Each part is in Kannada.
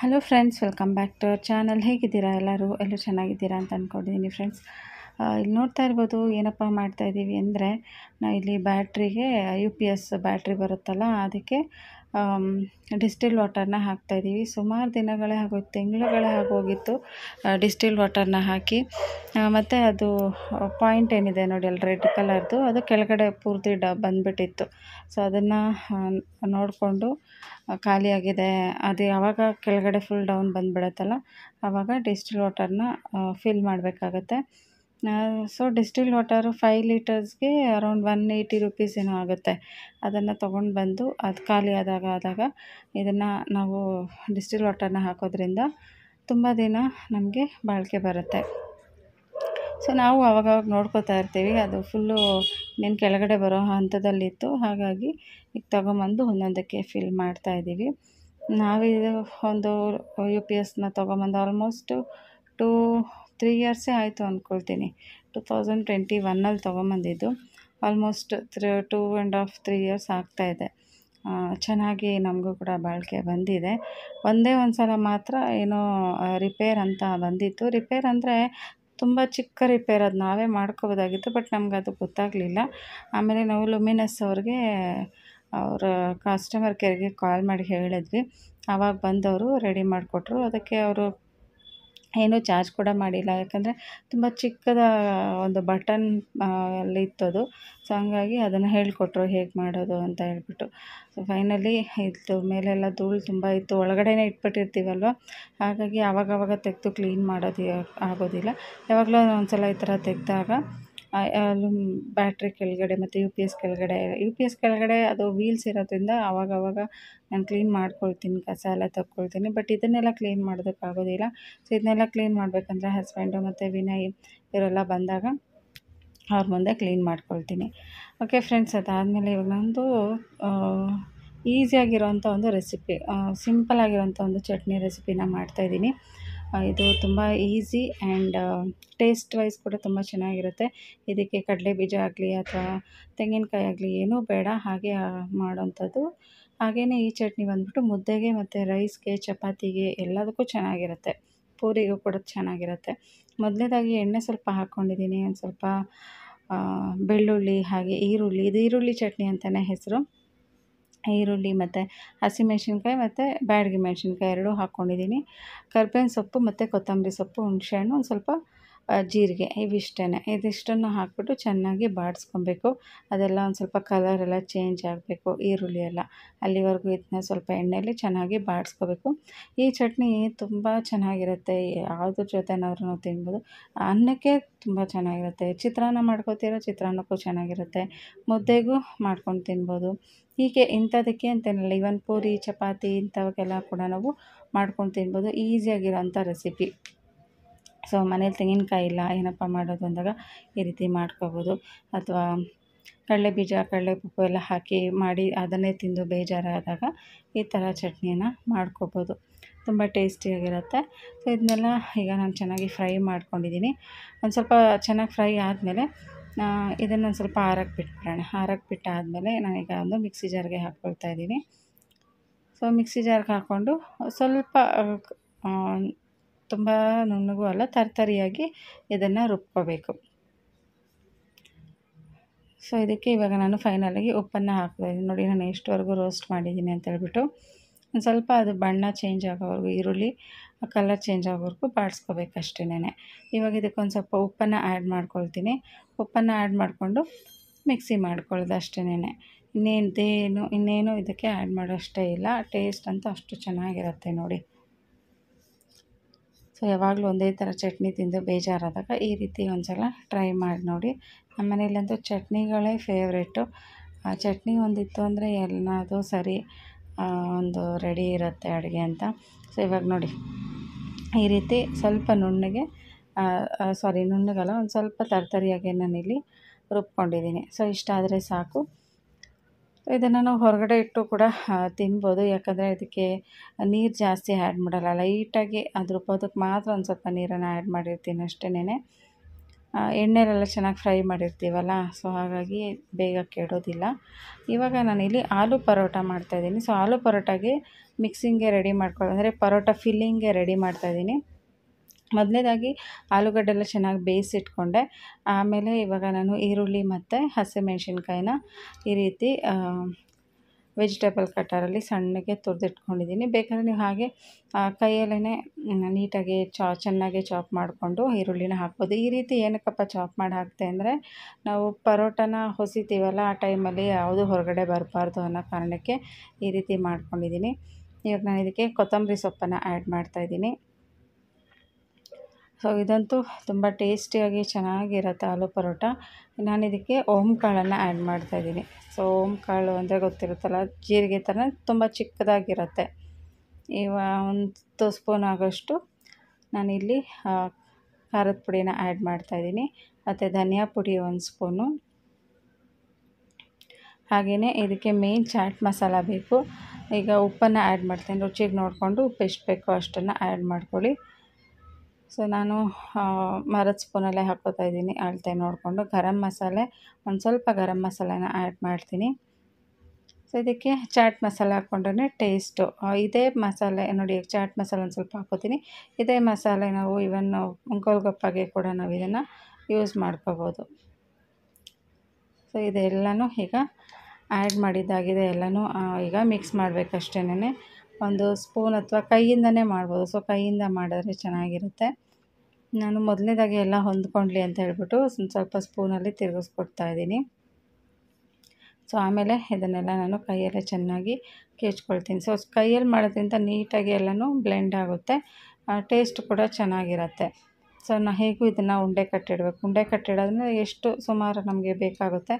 hello friends welcome back to our channel ಹೇಗಿದ್ದೀರಾ ಎಲ್ಲರೂ ಎಲ್ಲರೂ ಚೆನ್ನಾಗಿದ್ದೀರಾ ಅಂತ ಅಂದ್ಕೊಂಡಿದ್ದೀನಿ ಫ್ರೆಂಡ್ಸ್ ಇಲ್ಲಿ ನೋಡ್ತಾ ಇರ್ಬೋದು ಏನಪ್ಪ ಮಾಡ್ತಾಯಿದ್ದೀವಿ ಅಂದರೆ ನಾವು ಇಲ್ಲಿ ಬ್ಯಾಟ್ರಿಗೆ ಯು ಪಿ ಎಸ್ ಬ್ಯಾಟ್ರಿ ಬರುತ್ತಲ್ಲ ಅದಕ್ಕೆ ಡಿಸ್ಟಿಲ್ ಹಾಕ್ತಾ ಇದ್ದೀವಿ ಸುಮಾರು ದಿನಗಳೇ ಹಾಗೆ ತಿಂಗಳುಗಳೇ ಆಗೋಗಿತ್ತು ಡಿಸ್ಟಿಲ್ ವಾಟರ್ನ ಹಾಕಿ ಮತ್ತು ಅದು ಪಾಯಿಂಟ್ ಏನಿದೆ ನೋಡಿ ಅಲ್ಲಿ ರೆಡ್ ಕಲರ್ದು ಅದು ಕೆಳಗಡೆ ಪೂರ್ತಿ ಡ ಬಂದುಬಿಟ್ಟಿತ್ತು ಸೊ ಅದನ್ನು ನೋಡಿಕೊಂಡು ಖಾಲಿಯಾಗಿದೆ ಅದು ಯಾವಾಗ ಕೆಳಗಡೆ ಫುಲ್ ಡೌನ್ ಬಂದುಬಿಡತ್ತಲ್ಲ ಆವಾಗ ಡಿಸ್ಟಿಲ್ ವಾಟರ್ನ ಫಿಲ್ ಮಾಡಬೇಕಾಗತ್ತೆ ಸೊ ಡಿಸ್ಟಿಲ್ ವಾಟರು ಫೈವ್ ಲೀಟರ್ಸ್ಗೆ ಅರೌಂಡ್ ಒನ್ ಏಯ್ಟಿ ರುಪೀಸ್ ಏನೋ ಆಗುತ್ತೆ ಅದನ್ನು ತೊಗೊಂಡು ಬಂದು ಅದು ಖಾಲಿ ಆದಾಗ ಆದಾಗ ಇದನ್ನು ನಾವು ಡಿಸ್ಟಿಲ್ ವಾಟರ್ನ ಹಾಕೋದ್ರಿಂದ ತುಂಬ ದಿನ ನಮಗೆ ಬಾಳಿಕೆ ಬರುತ್ತೆ ಸೊ ನಾವು ಅವಾಗವಾಗ ನೋಡ್ಕೋತಾ ಇರ್ತೀವಿ ಅದು ಫುಲ್ಲು ಇನ್ನೇನು ಕೆಳಗಡೆ ಬರೋ ಹಂತದಲ್ಲಿತ್ತು ಹಾಗಾಗಿ ಈಗ ತೊಗೊಂಬಂದು ಒಂದೊಂದಕ್ಕೆ ಫಿಲ್ ಇದ್ದೀವಿ ನಾವಿದು ಒಂದು ಯು ಪಿ ಎಸ್ನ ತೊಗೊಂಬಂದು ಆಲ್ಮೋಸ್ಟು ಟೂ ತ್ರೀ ಇಯರ್ಸೇ ಆಯಿತು ಅಂದ್ಕೊಳ್ತೀನಿ ಟು ತೌಸಂಡ್ ಟ್ವೆಂಟಿ ಒನ್ನಲ್ಲಿ ತೊಗೊಂಬಂದಿದ್ದು almost three two and half three years ಇದೆ ಚೆನ್ನಾಗಿ ನಮಗೂ ಕೂಡ ಬಾಳಿಕೆ ಬಂದಿದೆ ಒಂದೇ ಒಂದು ಸಲ ಮಾತ್ರ ಏನೋ ರಿಪೇರ್ ಅಂತ ಬಂದಿತ್ತು ರಿಪೇರ್ ಅಂದರೆ ತುಂಬ ಚಿಕ್ಕ ರಿಪೇರ್ ಅದು ನಾವೇ ಮಾಡ್ಕೋಬೋದಾಗಿತ್ತು ಬಟ್ ನಮ್ಗೆ ಅದು ಗೊತ್ತಾಗಲಿಲ್ಲ ಆಮೇಲೆ ನಾವು ಲುಮಿನಸ್ ಅವ್ರಿಗೆ ಅವರ ಕಸ್ಟಮರ್ ಕೇರ್ಗೆ ಕಾಲ್ ಮಾಡಿ ಹೇಳಿದ್ವಿ ಆವಾಗ ಬಂದವರು ರೆಡಿ ಮಾಡಿಕೊಟ್ರು ಅದಕ್ಕೆ ಅವರು ಏನೂ ಚಾರ್ಜ್ ಕೂಡ ಮಾಡಿಲ್ಲ ಯಾಕಂದರೆ ತುಂಬ ಚಿಕ್ಕದ ಒಂದು ಬಟನ್ ಅಲ್ಲಿ ಅದು ಸೊ ಹಂಗಾಗಿ ಅದನ್ನು ಹೇಳಿಕೊಟ್ರು ಹೇಗೆ ಮಾಡೋದು ಅಂತ ಹೇಳ್ಬಿಟ್ಟು ಸೊ ಫೈನಲಿ ಇತ್ತು ಮೇಲೆಲ್ಲ ಧೂಳು ತುಂಬ ಇತ್ತು ಒಳಗಡೆನೇ ಇಟ್ಬಿಟ್ಟಿರ್ತೀವಲ್ವ ಹಾಗಾಗಿ ಆವಾಗವಾಗ ತೆಗೆದು ಕ್ಲೀನ್ ಮಾಡೋದು ಆಗೋದಿಲ್ಲ ಯಾವಾಗಲೂ ಒಂದು ಸಲ ಈ ಥರ ತೆಗೆದಾಗ ಬ್ಯಾಟ್ರಿ ಕೆಳಗಡೆ ಮತ್ತು ಯು ಪಿ ಎಸ್ ಕೆಳಗಡೆ ಯು ಪಿ ಎಸ್ ಕೆಳಗಡೆ ಅದು ವೀಲ್ಸ್ ಇರೋದ್ರಿಂದ ಆವಾಗವಾಗ ನಾನು ಕ್ಲೀನ್ ಮಾಡ್ಕೊಳ್ತೀನಿ ಕಸ ಎಲ್ಲ ತಕ್ಕೊಳ್ತೀನಿ ಬಟ್ ಇದನ್ನೆಲ್ಲ ಕ್ಲೀನ್ ಮಾಡೋದಕ್ಕಾಗೋದಿಲ್ಲ ಸೊ ಇದನ್ನೆಲ್ಲ ಕ್ಲೀನ್ ಮಾಡಬೇಕಂದ್ರೆ ಹಸ್ಬೆಂಡು ಮತ್ತು ವಿನಯ್ ಇವರೆಲ್ಲ ಬಂದಾಗ ಅವ್ರ ಮುಂದೆ ಕ್ಲೀನ್ ಮಾಡ್ಕೊಳ್ತೀನಿ ಓಕೆ ಫ್ರೆಂಡ್ಸ್ ಅದಾದಮೇಲೆ ಇವಾಗ ನಂದು ಈಸಿಯಾಗಿರೋವಂಥ ಒಂದು ರೆಸಿಪಿ ಸಿಂಪಲ್ ಆಗಿರೋಂಥ ಒಂದು ಚಟ್ನಿ ರೆಸಿಪಿನ ಮಾಡ್ತಾಯಿದ್ದೀನಿ ಇದು ತುಂಬ ಈಸಿ ಆ್ಯಂಡ್ ಟೇಸ್ಟ್ ವೈಸ್ ಕೂಡ ತುಂಬ ಚೆನ್ನಾಗಿರುತ್ತೆ ಇದಕ್ಕೆ ಕಡಲೆ ಬೀಜ ಆಗಲಿ ಅಥವಾ ತೆಂಗಿನಕಾಯಿ ಆಗಲಿ ಏನೂ ಬೇಡ ಹಾಗೆ ಮಾಡೋವಂಥದ್ದು ಹಾಗೆಯೇ ಈ ಚಟ್ನಿ ಬಂದುಬಿಟ್ಟು ಮುದ್ದೆಗೆ ಮತ್ತು ರೈಸ್ಗೆ ಚಪಾತಿಗೆ ಎಲ್ಲದಕ್ಕೂ ಚೆನ್ನಾಗಿರುತ್ತೆ ಪೂರಿಗೂ ಕೂಡ ಚೆನ್ನಾಗಿರುತ್ತೆ ಮೊದಲನೇದಾಗಿ ಎಣ್ಣೆ ಸ್ವಲ್ಪ ಹಾಕ್ಕೊಂಡಿದ್ದೀನಿ ಒಂದು ಸ್ವಲ್ಪ ಬೆಳ್ಳುಳ್ಳಿ ಹಾಗೆ ಈರುಳ್ಳಿ ಇದು ಈರುಳ್ಳಿ ಚಟ್ನಿ ಅಂತಲೇ ಹೆಸರು ಈರುಳ್ಳಿ ಮತ್ತು ಹಸಿಮೆಣ್ಸಿನ್ಕಾಯಿ ಮತ್ತು ಬ್ಯಾಡಗಿ ಮೆಣಸಿನ್ಕಾಯಿ ಎರಡೂ ಹಾಕ್ಕೊಂಡಿದ್ದೀನಿ ಕರ್ಬೇವಿನ ಸೊಪ್ಪು ಮತ್ತು ಕೊತ್ತಂಬರಿ ಸೊಪ್ಪು ಹುಣಸೆ ಹಣ್ಣು ಒಂದು ಸ್ವಲ್ಪ ಜೀರಿಗೆ ಇವಿಷ್ಟೇ ಇದಿಷ್ಟನ್ನು ಹಾಕಿಬಿಟ್ಟು ಚೆನ್ನಾಗಿ ಬಾಡಿಸ್ಕೊಬೇಕು ಅದೆಲ್ಲ ಒಂದು ಸ್ವಲ್ಪ ಕಲರೆಲ್ಲ ಚೇಂಜ್ ಆಗಬೇಕು ಈರುಳ್ಳಿ ಎಲ್ಲ ಅಲ್ಲಿವರೆಗೂ ಇದನ್ನ ಸ್ವಲ್ಪ ಎಣ್ಣೆಯಲ್ಲಿ ಚೆನ್ನಾಗಿ ಬಾಡಿಸ್ಕೋಬೇಕು ಈ ಚಟ್ನಿ ತುಂಬ ಚೆನ್ನಾಗಿರುತ್ತೆ ಯಾವುದ್ರ ಜೊತೆನಾದ್ರೂ ತಿನ್ಬೋದು ಅನ್ನಕ್ಕೆ ತುಂಬ ಚೆನ್ನಾಗಿರುತ್ತೆ ಚಿತ್ರಾನ್ನ ಮಾಡ್ಕೊತೀರೋ ಚಿತ್ರಾನ್ನಕ್ಕೂ ಚೆನ್ನಾಗಿರುತ್ತೆ ಮುದ್ದೆಗೂ ಮಾಡ್ಕೊಂಡು ತಿನ್ಬೋದು ಹೀಗೆ ಇಂಥದಕ್ಕೆ ಅಂತೇನಲ್ಲ ಇವನ್ ಪೂರಿ ಚಪಾತಿ ಇಂಥವಕ್ಕೆಲ್ಲ ಕೂಡ ನಾವು ಮಾಡ್ಕೊಂಡು ತಿನ್ಬೋದು ಈಸಿಯಾಗಿರೋಂಥ ರೆಸಿಪಿ ಸೊ ಮನೇಲಿ ತೆಂಗಿನಕಾಯಿ ಇಲ್ಲ ಏನಪ್ಪ ಮಾಡೋದು ಅಂದಾಗ ಈ ರೀತಿ ಮಾಡ್ಕೊಬೋದು ಅಥವಾ ಕಡಲೆ ಬೀಜ ಕಡಲೆ ಪಪ್ಪು ಎಲ್ಲ ಹಾಕಿ ಮಾಡಿ ಅದನ್ನೇ ತಿಂದು ಬೇಜಾರಾದಾಗ ಈ ಥರ ಚಟ್ನಿನ ಮಾಡ್ಕೊಬೋದು ತುಂಬ ಟೇಸ್ಟಿಯಾಗಿರುತ್ತೆ ಸೊ ಇದನ್ನೆಲ್ಲ ಈಗ ನಾನು ಚೆನ್ನಾಗಿ ಫ್ರೈ ಮಾಡ್ಕೊಂಡಿದ್ದೀನಿ ಒಂದು ಸ್ವಲ್ಪ ಚೆನ್ನಾಗಿ ಫ್ರೈ ಆದಮೇಲೆ ಇದನ್ನು ಒಂದು ಸ್ವಲ್ಪ ಆರಕ್ಕೆ ಬಿಟ್ಬಿಡೋಣ ಆರಕ್ಕೆ ಬಿಟ್ಟಾದಮೇಲೆ ನಾನು ನಾನೀಗ ಒಂದು ಮಿಕ್ಸಿ ಜಾರ್ಗೆ ಹಾಕ್ಕೊಳ್ತಾ ಇದ್ದೀನಿ ಸೊ ಮಿಕ್ಸಿ ಜಾರ್ಗೆ ಹಾಕ್ಕೊಂಡು ಸ್ವಲ್ಪ ತುಂಬ ನುಣ್ಣಗೂ ಅಲ್ಲ ತರ್ತರಿಯಾಗಿ ಇದನ್ನು ರುಬ್ಕೋಬೇಕು ಸೊ ಇದಕ್ಕೆ ಇವಾಗ ನಾನು ಫೈನಲಾಗಿ ಉಪ್ಪನ್ನು ಹಾಕಿದೆ ನೋಡಿ ನಾನು ಎಷ್ಟುವರೆಗೂ ರೋಸ್ಟ್ ಮಾಡಿದ್ದೀನಿ ಅಂತ ಹೇಳ್ಬಿಟ್ಟು ಒಂದು ಸ್ವಲ್ಪ ಅದು ಬಣ್ಣ ಚೇಂಜ್ ಆಗೋವರೆಗೂ ಈರುಳ್ಳಿ ಕಲರ್ ಚೇಂಜ್ ಆಗೋವರೆಗೂ ಬಾಡಿಸ್ಕೋಬೇಕಷ್ಟೇನೆ ಇವಾಗ ಇದಕ್ಕೊಂದು ಸ್ವಲ್ಪ ಉಪ್ಪನ್ನು ಆ್ಯಡ್ ಮಾಡ್ಕೊಳ್ತೀನಿ ಉಪ್ಪನ್ನು ಆ್ಯಡ್ ಮಾಡಿಕೊಂಡು ಮಿಕ್ಸಿ ಮಾಡ್ಕೊಳ್ಳೋದು ಅಷ್ಟೇನೆ ಇನ್ನೇನು ಇನ್ನೇನು ಇದಕ್ಕೆ ಆ್ಯಡ್ ಮಾಡೋಷ್ಟೇ ಇಲ್ಲ ಟೇಸ್ಟ್ ಅಂತೂ ಅಷ್ಟು ಚೆನ್ನಾಗಿರುತ್ತೆ ನೋಡಿ ಸೊ ಯಾವಾಗಲೂ ಒಂದೇ ಥರ ಚಟ್ನಿ ತಿಂದು ಬೇಜಾರಾದಾಗ ಈ ರೀತಿ ಒಂದು ಸಲ ಟ್ರೈ ಮಾಡಿ ನೋಡಿ ನಮ್ಮ ಮನೇಲಂತೂ ಚಟ್ನಿಗಳೇ ಫೇವ್ರೇಟು ಆ ಚಟ್ನಿ ಒಂದಿತ್ತು ಅಂದರೆ ಎಲ್ಲದೂ ಸರಿ ಒಂದು ರೆಡಿ ಇರುತ್ತೆ ಅಡುಗೆ ಅಂತ ಸೊ ಇವಾಗ ನೋಡಿ ಈ ರೀತಿ ಸ್ವಲ್ಪ ನುಣ್ಣಗೆ ಸಾರಿ ನುಣ್ಣಗಲ್ಲ ಒಂದು ಸ್ವಲ್ಪ ತರ್ತರಿಯಾಗಿ ನಾನಿಲ್ಲಿ ರುಬ್ಕೊಂಡಿದ್ದೀನಿ ಸೊ ಇಷ್ಟ ಆದರೆ ಸಾಕು ಇದನ್ನು ನಾವು ಹೊರಗಡೆ ಇಟ್ಟು ಕೂಡ ತಿನ್ಬೋದು ಯಾಕಂದರೆ ಇದಕ್ಕೆ ನೀರು ಜಾಸ್ತಿ ಆ್ಯಡ್ ಮಾಡಲ್ಲ ಲೈಟಾಗಿ ಅದ್ರ ಪದಕ್ಕೆ ಮಾತ್ರ ಒಂದು ಸ್ವಲ್ಪ ನೀರನ್ನು ಆ್ಯಡ್ ಮಾಡಿರ್ತೀನಿ ಅಷ್ಟೇನೆ ಎಣ್ಣೆಲೆಲ್ಲ ಚೆನ್ನಾಗಿ ಫ್ರೈ ಮಾಡಿರ್ತೀವಲ್ಲ ಸೊ ಹಾಗಾಗಿ ಬೇಗ ಕೆಡೋದಿಲ್ಲ ಇವಾಗ ನಾನಿಲ್ಲಿ ಆಲೂ ಪರೋಟ ಮಾಡ್ತಾಯಿದ್ದೀನಿ ಸೊ ಆಲೂ ಪರೋಟಾಗೆ ಮಿಕ್ಸಿಂಗೆ ರೆಡಿ ಮಾಡ್ಕೊಳ್ಳೋ ಅಂದರೆ ಪರೋಟ ಫಿಲ್ಲಿಂಗೆ ರೆಡಿ ಮಾಡ್ತಾಯಿದ್ದೀನಿ ಮೊದಲನೇದಾಗಿ ಆಲೂಗಡ್ಡೆ ಎಲ್ಲ ಚೆನ್ನಾಗಿ ಬೇಯಿಸಿಟ್ಕೊಂಡೆ ಆಮೇಲೆ ಇವಾಗ ನಾನು ಈರುಳ್ಳಿ ಮತ್ತು ಹಸಿಮೆಣ್ಸಿನ್ಕಾಯಿನ ಈ ರೀತಿ ವೆಜಿಟೇಬಲ್ ಕಟ್ಟರಲ್ಲಿ ಸಣ್ಣಗೆ ತುರಿದಿಟ್ಕೊಂಡಿದ್ದೀನಿ ಬೇಕಾದ್ರೆ ನೀವು ಹಾಗೆ ಕೈಯಲ್ಲೇ ನೀಟಾಗಿ ಚಾ ಚೆನ್ನಾಗಿ ಚಾಪ್ ಮಾಡಿಕೊಂಡು ಈರುಳ್ಳಿನ ಹಾಕ್ಬೋದು ಈ ರೀತಿ ಏನಕ್ಕಪ್ಪ ಚಾಪ್ ಮಾಡಿ ಹಾಕ್ತೆ ಅಂದರೆ ನಾವು ಪರೋಟನ ಹೊಸಿತೀವಲ್ಲ ಆ ಟೈಮಲ್ಲಿ ಯಾವುದು ಹೊರಗಡೆ ಬರಬಾರ್ದು ಅನ್ನೋ ಕಾರಣಕ್ಕೆ ಈ ರೀತಿ ಮಾಡ್ಕೊಂಡಿದ್ದೀನಿ ಇವಾಗ ನಾನು ಇದಕ್ಕೆ ಕೊತ್ತಂಬರಿ ಸೊಪ್ಪನ್ನು ಆ್ಯಡ್ ಮಾಡ್ತಾಯಿದ್ದೀನಿ ಸೊ ಇದಂತೂ ತುಂಬ ಟೇಸ್ಟಿಯಾಗಿ ಚೆನ್ನಾಗಿರುತ್ತೆ ಆಲೂ ಪರೋಟ ನಾನು ಇದಕ್ಕೆ ಓಮ್ ಕಾಳನ್ನು ಆ್ಯಡ್ ಮಾಡ್ತಾಯಿದ್ದೀನಿ ಸೊ ಓಮ್ ಕಾಳು ಅಂದರೆ ಗೊತ್ತಿರುತ್ತಲ್ಲ ಜೀರಿಗೆ ಥರ ತುಂಬ ಚಿಕ್ಕದಾಗಿರುತ್ತೆ ಇವ ಒಂದು ಸ್ಪೂನ್ ಆಗೋಷ್ಟು ನಾನಿಲ್ಲಿ ಖಾರದ ಪುಡಿನ ಆ್ಯಡ್ ಮಾಡ್ತಾಯಿದ್ದೀನಿ ಮತ್ತು ಧನಿಯಾ ಪುಡಿ ಒಂದು ಸ್ಪೂನು ಹಾಗೆಯೇ ಇದಕ್ಕೆ ಮೇನ್ ಚಾಟ್ ಮಸಾಲ ಬೇಕು ಈಗ ಉಪ್ಪನ್ನು ಆ್ಯಡ್ ಮಾಡ್ತೀನಿ ರುಚಿಗೆ ನೋಡಿಕೊಂಡು ಉಪ್ಪು ಎಷ್ಟು ಬೇಕೋ ಅಷ್ಟನ್ನು ಆ್ಯಡ್ ಮಾಡ್ಕೊಳ್ಳಿ ಸೊ ನಾನು ಮರದ ಸ್ಪೂನಲ್ಲೇ ಹಾಕ್ಕೋತಾ ಇದ್ದೀನಿ ಅಳತೆ ನೋಡಿಕೊಂಡು ಗರಂ ಮಸಾಲೆ ಒಂದು ಸ್ವಲ್ಪ ಗರಂ ಮಸಾಲೆನ ಆ್ಯಡ್ ಮಾಡ್ತೀನಿ ಸೊ ಇದಕ್ಕೆ ಚಾಟ್ ಮಸಾಲೆ ಹಾಕ್ಕೊಂಡ್ರೆ ಟೇಸ್ಟು ಇದೇ ಮಸಾಲೆ ನೋಡಿ ಚಾಟ್ ಮಸಾಲೆ ಒಂದು ಸ್ವಲ್ಪ ಹಾಕೋತೀನಿ ಇದೇ ಮಸಾಲೆ ನಾವು ಇವನ್ ಗೋಲ್ಗಪ್ಪಾಗೆ ಕೂಡ ನಾವು ಇದನ್ನು ಯೂಸ್ ಮಾಡ್ಕೋಬೋದು ಸೊ ಇದೆಲ್ಲನೂ ಈಗ ಆ್ಯಡ್ ಮಾಡಿದ್ದಾಗಿದೆ ಎಲ್ಲನೂ ಈಗ ಮಿಕ್ಸ್ ಮಾಡಬೇಕಷ್ಟೇನೆ ಒಂದು ಸ್ಪೂನ್ ಅಥವಾ ಕೈಯಿಂದನೇ ಮಾಡ್ಬೋದು ಸೊ ಕೈಯಿಂದ ಮಾಡಿದ್ರೆ ಚೆನ್ನಾಗಿರುತ್ತೆ ನಾನು ಮೊದಲನೇದಾಗಿ ಎಲ್ಲ ಹೊಂದ್ಕೊಂಡ್ಲಿ ಅಂತ ಹೇಳ್ಬಿಟ್ಟು ಸ್ವಲ್ಪ ಸ್ಪೂನಲ್ಲಿ ತಿರುಗಿಸ್ಕೊಡ್ತಾ ಇದ್ದೀನಿ ಸೊ ಆಮೇಲೆ ಇದನ್ನೆಲ್ಲ ನಾನು ಕೈಯಲ್ಲೇ ಚೆನ್ನಾಗಿ ಕೇಚ್ಕೊಳ್ತೀನಿ ಸೊ ಕೈಯಲ್ಲಿ ಮಾಡೋದ್ರಿಂದ ನೀಟಾಗಿ ಎಲ್ಲನೂ ಬ್ಲೆಂಡ್ ಆಗುತ್ತೆ ಟೇಸ್ಟ್ ಕೂಡ ಚೆನ್ನಾಗಿರುತ್ತೆ ಸೊ ನಾ ಹೇಗೂ ಇದನ್ನು ಉಂಡೆ ಕಟ್ಟಿಡಬೇಕು ಉಂಡೆ ಕಟ್ಟಿಡೋದನ್ನ ಎಷ್ಟು ಸುಮಾರು ನಮಗೆ ಬೇಕಾಗುತ್ತೆ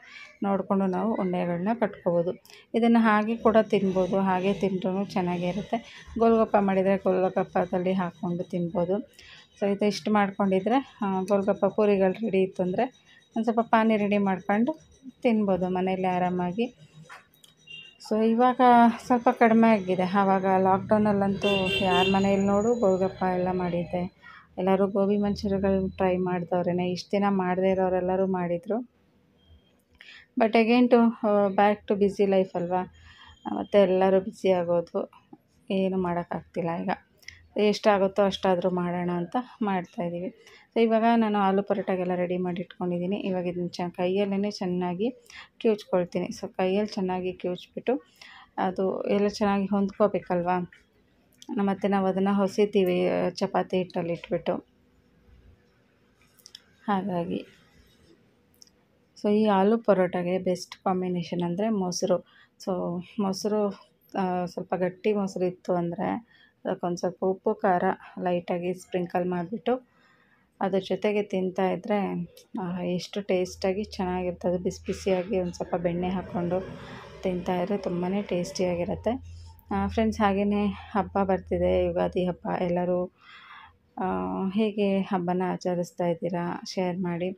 ನೋಡಿಕೊಂಡು ನಾವು ಉಂಡೆಗಳನ್ನ ಕಟ್ಕೋಬೋದು ಇದನ್ನು ಹಾಗೆ ಕೂಡ ತಿನ್ಬೋದು ಹಾಗೆ ತಿಂದ್ರೂ ಚೆನ್ನಾಗೇ ಇರುತ್ತೆ ಗೋಲ್ಗಪ್ಪ ಮಾಡಿದರೆ ಗೋಲ್ಗಪ್ಪದಲ್ಲಿ ಹಾಕ್ಕೊಂಡು ತಿನ್ಬೋದು ಸೊ ಇದು ಇಷ್ಟು ಮಾಡ್ಕೊಂಡಿದ್ರೆ ಗೋಲ್ಗಪ್ಪ ಪೂರಿಗಳು ರೆಡಿ ಇತ್ತು ಅಂದರೆ ಒಂದು ಸ್ವಲ್ಪ ಪಾನಿ ರೆಡಿ ಮಾಡ್ಕೊಂಡು ತಿನ್ಬೋದು ಮನೇಲಿ ಆರಾಮಾಗಿ ಸೊ ಇವಾಗ ಸ್ವಲ್ಪ ಕಡಿಮೆ ಆಗಿದೆ ಆವಾಗ ಲಾಕ್ಡೌನಲ್ಲಂತೂ ಯಾರ ಮನೆಯಲ್ಲಿ ನೋಡು ಗೋಲ್ಗಪ್ಪ ಎಲ್ಲ ಮಾಡಿದ್ದೆ ಎಲ್ಲರೂ ಗೋಬಿ ಮಂಚೂರಿಗಳು ಟ್ರೈ ಮಾಡ್ತವ್ರೆ ಇಷ್ಟು ದಿನ ಮಾಡದೇ ಇರೋರೆಲ್ಲರೂ ಮಾಡಿದರು but again to back uh, to busy life ಅಲ್ವಾ ಮತ್ತು ಎಲ್ಲರೂ ಬ್ಯುಸಿ ಆಗೋದು ಏನು ಮಾಡೋಕ್ಕಾಗ್ತಿಲ್ಲ ಈಗ ಎಷ್ಟಾಗುತ್ತೋ ಅಷ್ಟಾದರೂ ಮಾಡೋಣ ಅಂತ ಮಾಡ್ತಾಯಿದ್ದೀವಿ ಸೊ ಇವಾಗ ನಾನು ಆಲೂ ಪರೋಟಾಗೆಲ್ಲ ರೆಡಿ ಮಾಡಿ ಇಟ್ಕೊಂಡಿದ್ದೀನಿ ಇವಾಗ ಇದನ್ನ ಚ ಕೈಯಲ್ಲೇ ಚೆನ್ನಾಗಿ ಕಿವುಚ್ಕೊಳ್ತೀನಿ ಸೊ ಕೈಯಲ್ಲಿ ಚೆನ್ನಾಗಿ ಕಿವುಚ್ಬಿಟ್ಟು ಅದು ಎಲ್ಲ ಚೆನ್ನಾಗಿ ಹೊಂದ್ಕೋಬೇಕಲ್ವಾ ಮತ್ತು ನಾವು ಅದನ್ನು ಹೊಸಿತೀವಿ ಚಪಾತಿ ಹಿಟ್ಟಲ್ಲಿ ಇಟ್ಬಿಟ್ಟು ಹಾಗಾಗಿ ಸೊ ಈ ಆಲೂ ಪರೋಟಾಗೆ ಬೆಸ್ಟ್ ಕಾಂಬಿನೇಷನ್ ಅಂದರೆ ಮೊಸರು ಸೊ ಮೊಸರು ಸ್ವಲ್ಪ ಗಟ್ಟಿ ಮೊಸರು ಇತ್ತು ಅಂದರೆ ಅದಕ್ಕೊಂದು ಸ್ವಲ್ಪ ಉಪ್ಪು ಖಾರ ಲೈಟಾಗಿ ಸ್ಪ್ರಿಂಕಲ್ ಮಾಡಿಬಿಟ್ಟು ಅದ್ರ ಜೊತೆಗೆ ತಿಂತಾಯಿದ್ರೆ ಎಷ್ಟು ಟೇಸ್ಟಾಗಿ ಚೆನ್ನಾಗಿರ್ತದೆ ಬಿಸಿ ಬಿಸಿಯಾಗಿ ಒಂದು ಸ್ವಲ್ಪ ಬೆಣ್ಣೆ ಹಾಕ್ಕೊಂಡು ತಿಂತಾಯಿದ್ರೆ ತುಂಬಾ ಟೇಸ್ಟಿಯಾಗಿರುತ್ತೆ ಫ್ರೆಂಡ್ಸ್ ಹಾಗೆಯೇ ಹಬ್ಬ ಬರ್ತಿದೆ ಯುಗಾದಿ ಹಬ್ಬ ಎಲ್ಲರೂ ಹೇಗೆ ಹಬ್ಬನ ಆಚರಿಸ್ತಾ ಇದ್ದೀರಾ ಶೇರ್ ಮಾಡಿ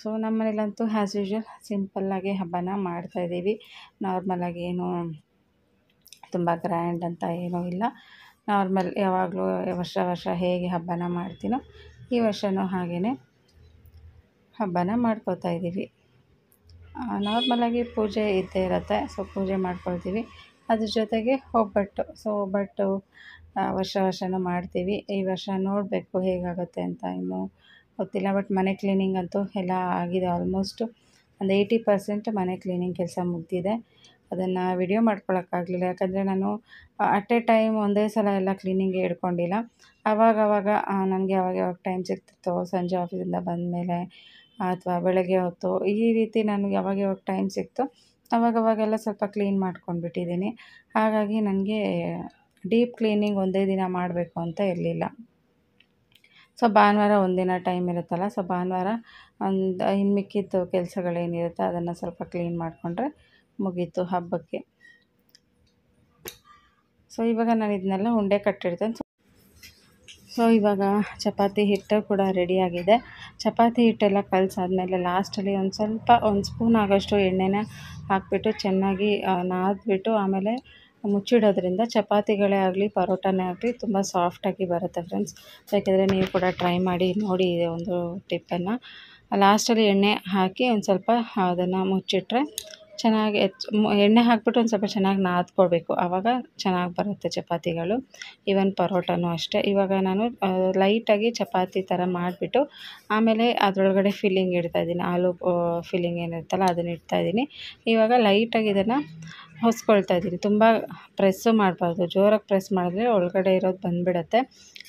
ಸೊ ನಮ್ಮ ಮನೇಲಂತೂ ಹ್ಯಾಸ್ ಯೂಶ್ವಲ್ ಸಿಂಪಲ್ಲಾಗಿ ಹಬ್ಬನ ಮಾಡ್ತಾಯಿದ್ದೀವಿ ನಾರ್ಮಲಾಗಿ ಏನು ತುಂಬ ಗ್ರ್ಯಾಂಡ್ ಅಂತ ಏನೂ ಇಲ್ಲ ನಾರ್ಮಲ್ ಯಾವಾಗಲೂ ವರ್ಷ ವರ್ಷ ಹೇಗೆ ಹಬ್ಬನ ಮಾಡ್ತೀನೋ ಈ ವರ್ಷವೂ ಹಾಗೆಯೇ ಹಬ್ಬನ ಮಾಡ್ಕೋತಾ ಇದ್ದೀವಿ ನಾರ್ಮಲಾಗಿ ಪೂಜೆ ಇದ್ದೇ ಇರುತ್ತೆ ಸೊ ಪೂಜೆ ಮಾಡ್ಕೊಳ್ತೀವಿ ಅದ್ರ ಜೊತೆಗೆ ಒಬ್ಬಟ್ಟು ಸೊ ಒಬ್ಬಟ್ಟು ವರ್ಷ ವರ್ಷನೂ ಮಾಡ್ತೀವಿ ಈ ವರ್ಷ ನೋಡಬೇಕು ಹೇಗಾಗುತ್ತೆ ಅಂತ ಇನ್ನೂ ಗೊತ್ತಿಲ್ಲ ಬಟ್ ಮನೆ ಕ್ಲೀನಿಂಗ್ ಅಂತೂ ಎಲ್ಲ ಆಗಿದೆ ಆಲ್ಮೋಸ್ಟು ಒಂದು ಏಯ್ಟಿ ಪರ್ಸೆಂಟ್ ಮನೆ ಕ್ಲೀನಿಂಗ್ ಕೆಲಸ ಮುಗಿದಿದೆ ಅದನ್ನು ವಿಡಿಯೋ ಮಾಡ್ಕೊಳೋಕ್ಕಾಗಲಿಲ್ಲ ಯಾಕಂದರೆ ನಾನು ಅಟ್ ಎ ಟೈಮ್ ಒಂದೇ ಸಲ ಎಲ್ಲ ಕ್ಲೀನಿಂಗ್ ಹಿಡ್ಕೊಂಡಿಲ್ಲ ಆವಾಗ ನನಗೆ ಯಾವಾಗ ಯಾವಾಗ ಟೈಮ್ ಸಿಗ್ತಿತ್ತು ಸಂಜೆ ಆಫೀಸಿಂದ ಬಂದಮೇಲೆ ಅಥವಾ ಬೆಳಗ್ಗೆ ಹೊತ್ತು ಈ ರೀತಿ ನನಗೆ ಯಾವಾಗ ಯಾವಾಗ ಟೈಮ್ ಸಿಕ್ತು ಅವಾಗವಾಗೆಲ್ಲ ಸ್ವಲ್ಪ ಕ್ಲೀನ್ ಮಾಡ್ಕೊಂಡ್ಬಿಟ್ಟಿದ್ದೀನಿ ಹಾಗಾಗಿ ನನಗೆ ಡೀಪ್ ಕ್ಲೀನಿಂಗ್ ಒಂದೇ ದಿನ ಮಾಡಬೇಕು ಅಂತ ಇರಲಿಲ್ಲ ಸೊ ಭಾನುವಾರ ಒಂದಿನ ಟೈಮ್ ಇರುತ್ತಲ್ಲ ಸೊ ಭಾನುವಾರ ಒಂದು ಇನ್ನು ಮಿಕ್ಕಿದ್ದು ಕೆಲಸಗಳೇನಿರುತ್ತೆ ಅದನ್ನು ಸ್ವಲ್ಪ ಕ್ಲೀನ್ ಮಾಡಿಕೊಂಡ್ರೆ ಮುಗೀತು ಹಬ್ಬಕ್ಕೆ ಸೊ ಇವಾಗ ನಾನು ಇದನ್ನೆಲ್ಲ ಉಂಡೆ ಕಟ್ಟಿಡ್ತೇನೆ ಸೊ ಇವಾಗ ಚಪಾತಿ ಹಿಟ್ಟು ಕೂಡ ರೆಡಿಯಾಗಿದೆ ಚಪಾತಿ ಹಿಟ್ಟೆಲ್ಲ ಕಲಸಾದ್ಮೇಲೆ ಲಾಸ್ಟಲ್ಲಿ ಒಂದು ಸ್ವಲ್ಪ ಒಂದು ಸ್ಪೂನ್ ಆಗೋಷ್ಟು ಎಣ್ಣೆನ ಹಾಕಿಬಿಟ್ಟು ಚೆನ್ನಾಗಿ ನಾದ್ಬಿಟ್ಟು ಆಮೇಲೆ ಮುಚ್ಚಿಡೋದ್ರಿಂದ ಚಪಾತಿಗಳೇ ಆಗಲಿ ಪರೋಟನೇ ಆಗಲಿ ತುಂಬ ಸಾಫ್ಟಾಗಿ ಬರುತ್ತೆ ಫ್ರೆಂಡ್ಸ್ ಯಾಕೆಂದರೆ ನೀವು ಕೂಡ ಟ್ರೈ ಮಾಡಿ ನೋಡಿ ಇದೆ ಒಂದು ಟಿಪ್ಪನ್ನು ಲಾಸ್ಟಲ್ಲಿ ಎಣ್ಣೆ ಹಾಕಿ ಒಂದು ಸ್ವಲ್ಪ ಅದನ್ನು ಮುಚ್ಚಿಟ್ರೆ ಚೆನ್ನಾಗಿ ಹೆಚ್ಚು ಎಣ್ಣೆ ಹಾಕ್ಬಿಟ್ಟು ಒಂದು ಸ್ವಲ್ಪ ಚೆನ್ನಾಗಿ ನಾದ್ಕೊಳ್ಬೇಕು ಆವಾಗ ಚೆನ್ನಾಗಿ ಬರುತ್ತೆ ಚಪಾತಿಗಳು ಈವನ್ ಪರೋಟನೂ ಅಷ್ಟೇ ಇವಾಗ ನಾನು ಲೈಟಾಗಿ ಚಪಾತಿ ಥರ ಮಾಡಿಬಿಟ್ಟು ಆಮೇಲೆ ಅದರೊಳಗಡೆ ಫಿಲ್ಲಿಂಗ್ ಇಡ್ತಾಯಿದ್ದೀನಿ ಆಲೂ ಫಿಲ್ಲಿಂಗ್ ಏನಿರುತ್ತಲ್ಲ ಅದನ್ನ ಇಡ್ತಾಯಿದ್ದೀನಿ ಇವಾಗ ಲೈಟಾಗಿ ಇದನ್ನು ಹೊಸ್ಕೊಳ್ತಾ ಇದ್ದೀನಿ ತುಂಬ ಪ್ರೆಸ್ಸು ಮಾಡಬಾರ್ದು ಜೋರಾಗಿ ಪ್ರೆಸ್ ಮಾಡಿದ್ರೆ ಒಳಗಡೆ ಇರೋದು ಬಂದುಬಿಡತ್ತೆ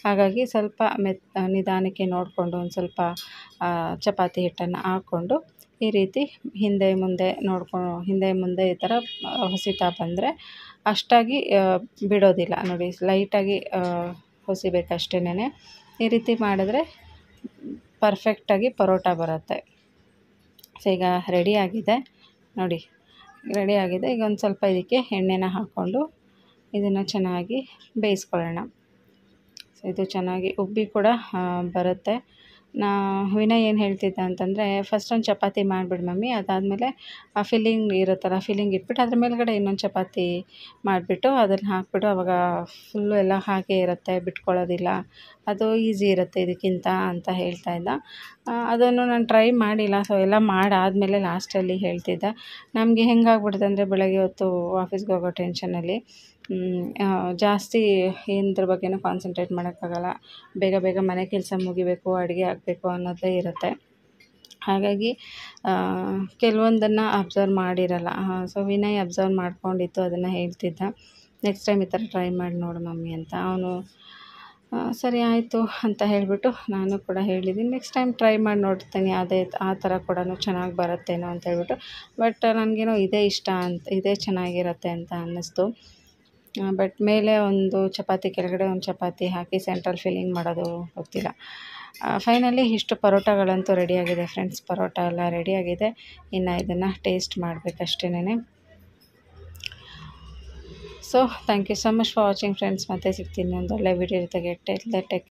ಹಾಗಾಗಿ ಸ್ವಲ್ಪ ಮೆತ್ ನಿಧಾನಕ್ಕೆ ನೋಡಿಕೊಂಡು ಒಂದು ಸ್ವಲ್ಪ ಚಪಾತಿ ಹಿಟ್ಟನ್ನು ಹಾಕ್ಕೊಂಡು ಈ ರೀತಿ ಹಿಂದೆ ಮುಂದೆ ನೋಡ್ಕೊ ಹಿಂದೆ ಮುಂದೆ ಈ ಥರ ಹೊಸಿತಾ ಬಂದರೆ ಅಷ್ಟಾಗಿ ಬಿಡೋದಿಲ್ಲ ನೋಡಿ ಲೈಟಾಗಿ ಹೊಸಿಬೇಕಷ್ಟೇ ಈ ರೀತಿ ಮಾಡಿದ್ರೆ ಪರ್ಫೆಕ್ಟಾಗಿ ಪರೋಟ ಬರುತ್ತೆ ಸೊ ಈಗ ರೆಡಿ ಆಗಿದೆ ನೋಡಿ ರೆಡಿ ಆಗಿದೆ ಈಗ ಒಂದು ಸ್ವಲ್ಪ ಇದಕ್ಕೆ ಎಣ್ಣೆನ ಹಾಕ್ಕೊಂಡು ಇದನ್ನು ಚೆನ್ನಾಗಿ ಬೇಯಿಸ್ಕೊಳ್ಳೋಣ ಸೊ ಇದು ಚೆನ್ನಾಗಿ ಉಬ್ಬಿ ಕೂಡ ಬರುತ್ತೆ ನಾ ವಿನಯ್ ಏನು ಹೇಳ್ತಿದ್ದ ಅಂತಂದರೆ ಫಸ್ಟ್ ಒಂದು ಚಪಾತಿ ಮಾಡಿಬಿಡು ಮಮ್ಮಿ ಅದಾದಮೇಲೆ ಆ ಫಿಲ್ಲಿಂಗ್ ಇರುತ್ತಲ್ಲ ಫಿಲ್ಲಿಂಗ್ ಇಟ್ಬಿಟ್ಟು ಅದ್ರ ಮೇಲುಗಡೆ ಇನ್ನೊಂದು ಚಪಾತಿ ಮಾಡಿಬಿಟ್ಟು ಅದನ್ನು ಹಾಕಿಬಿಟ್ಟು ಅವಾಗ ಫುಲ್ಲು ಎಲ್ಲ ಹಾಗೆ ಇರುತ್ತೆ ಬಿಟ್ಕೊಳ್ಳೋದಿಲ್ಲ ಅದು ಈಸಿ ಇರುತ್ತೆ ಇದಕ್ಕಿಂತ ಅಂತ ಹೇಳ್ತಾ ಇದ್ದ ಅದನ್ನು ನಾನು ಟ್ರೈ ಮಾಡಿಲ್ಲ ಸೊ ಎಲ್ಲ ಮಾಡಾದಮೇಲೆ ಲಾಸ್ಟಲ್ಲಿ ಹೇಳ್ತಿದ್ದ ನಮಗೆ ಹೆಂಗಾಗ್ಬಿಡುತ್ತೆ ಅಂದರೆ ಬೆಳಗ್ಗೆ ಹೊತ್ತು ಆಫೀಸ್ಗೆ ಹೋಗೋ ಟೆನ್ಷನಲ್ಲಿ ಜಾಸ್ತಿ ಏನದ್ರ ಬಗ್ಗೆಯೂ ಕಾನ್ಸಂಟ್ರೇಟ್ ಮಾಡೋಕ್ಕಾಗಲ್ಲ ಬೇಗ ಬೇಗ ಮನೆ ಕೆಲಸ ಮುಗಿಬೇಕು ಅಡುಗೆ ಆಗಬೇಕು ಅನ್ನೋದೇ ಇರುತ್ತೆ ಹಾಗಾಗಿ ಕೆಲವೊಂದನ್ನು ಅಬ್ಸರ್ವ್ ಮಾಡಿರಲ್ಲ ಸೊ ವಿನಯ್ ಅಬ್ಸರ್ವ್ ಮಾಡಿಕೊಂಡಿತ್ತು ಅದನ್ನು ಹೇಳ್ತಿದ್ದ ನೆಕ್ಸ್ಟ್ ಟೈಮ್ ಈ ಥರ ಟ್ರೈ ಮಾಡಿ ನೋಡು ಮಮ್ಮಿ ಅಂತ ಅವನು ಸರಿ ಆಯಿತು ಅಂತ ಹೇಳಿಬಿಟ್ಟು ನಾನು ಕೂಡ ಹೇಳಿದ್ದೀನಿ ನೆಕ್ಸ್ಟ್ ಟೈಮ್ ಟ್ರೈ ಮಾಡಿ ನೋಡ್ತೀನಿ ಅದೇ ಆ ಥರ ಕೂಡ ಚೆನ್ನಾಗಿ ಬರುತ್ತೇನೋ ಅಂತ ಹೇಳ್ಬಿಟ್ಟು ಬಟ್ ನನಗೇನೋ ಇದೇ ಇಷ್ಟ ಅಂತ ಇದೇ ಚೆನ್ನಾಗಿರುತ್ತೆ ಅಂತ ಅನ್ನಿಸ್ತು ಬಟ್ ಮೇಲೆ ಒಂದು ಚಪಾತಿ ಕೆಳಗಡೆ ಒಂದು ಚಪಾತಿ ಹಾಕಿ ಸೆಂಟ್ರಲ್ ಫಿಲ್ಲಿಂಗ್ ಮಾಡೋದು ಗೊತ್ತಿಲ್ಲ ಫೈನಲಿ ಇಷ್ಟು ಪರೋಟಗಳಂತೂ ರೆಡಿಯಾಗಿದೆ ಫ್ರೆಂಡ್ಸ್ ಪರೋಟ ಎಲ್ಲ ರೆಡಿಯಾಗಿದೆ ಇನ್ನು ಇದನ್ನು ಟೇಸ್ಟ್ ಮಾಡಬೇಕಷ್ಟೇ so thank you so much for watching friends ಮತ್ತೆ ಸಿಗ್ತೀನಿ ಒಂದು ಒಳ್ಳೆ ವಿಡಿಯೋ ಜೊತೆಗೆ ಟೆಕ್